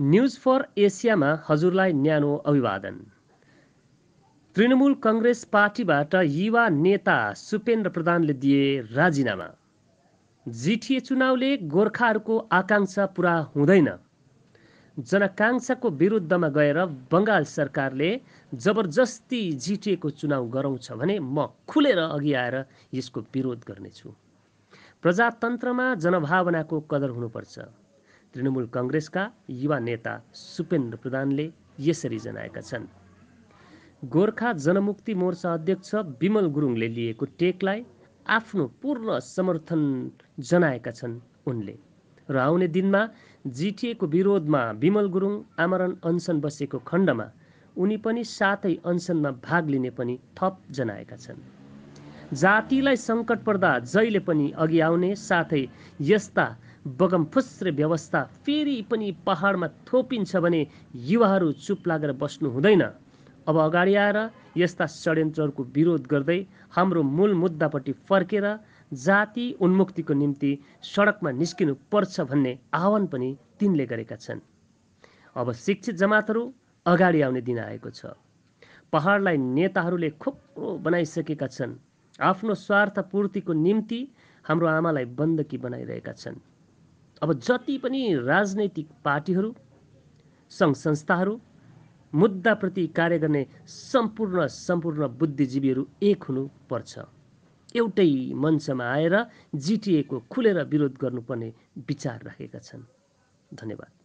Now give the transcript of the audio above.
news for एसियामा हजुरलाई न्यानो अभिवादन तृणमूल कङ्ग्रेस पार्टीबाट युवा नेता सुपेन्द्र प्रधानले दिए राजीनामा जिटिए चुनावले गोर्खाहरूको आकाङ्क्षा पुरा हुँदैन जनकाङ्क्षाको विरुद्धमा गएर बङ्गाल सरकारले जबरजस्ती जिटिएको चुनाव गराउँछ भने म खुलेर अघि आएर यसको विरोध गर्नेछु प्रजातन्त्रमा जनभावनाको कदर हुनुपर्छ तृणमूल कङ्ग्रेसका युवा नेता सुपेन्द्र प्रधानले यसरी जनाएका छन् गोर्खा जनमुक्ति मोर्चा अध्यक्ष विमल गुरुङले लिएको टेकलाई आफ्नो पूर्ण समर्थन जनाएका छन् उनले र आउने दिनमा जिटिएको विरोधमा विमल गुरुङ आमरण अनसन बसेको खण्डमा उनी पनि साथै अनसनमा भाग लिने पनि थप जनाएका छन् जातिलाई सङ्कट पर्दा जहिले पनि अघि आउने साथै यस्ता बगम फुस्रे व्यवस्था फेरि पनि पहाडमा थोपिन्छ भने युवाहरू चुप लागेर बस्नु हुँदैन अब अगाडि आएर यस्ता षड्यन्त्रहरूको विरोध गर्दै हाम्रो मूल मुद्दापट्टि फर्केर जाति उन्मुक्तिको निम्ति सडकमा निस्किनु पर्छ भन्ने आह्वान पनि तिनले गरेका छन् अब शिक्षित जमातहरू अगाडि आउने दिन आएको छ पहाडलाई नेताहरूले खोक्रो बनाइसकेका छन् आफ्नो स्वार्थ पूर्तिको निम्ति हाम्रो आमालाई बन्दकी बनाइरहेका छन् अब जति पनि राजनैतिक पार्टीहरू सङ्घ संस्थाहरू मुद्दाप्रति कार्य गर्ने सम्पूर्ण सम्पूर्ण बुद्धिजीवीहरू एक हुनुपर्छ एउटै मञ्चमा आएर जिटिएको खुलेर विरोध गर्नुपर्ने विचार राखेका छन् धन्यवाद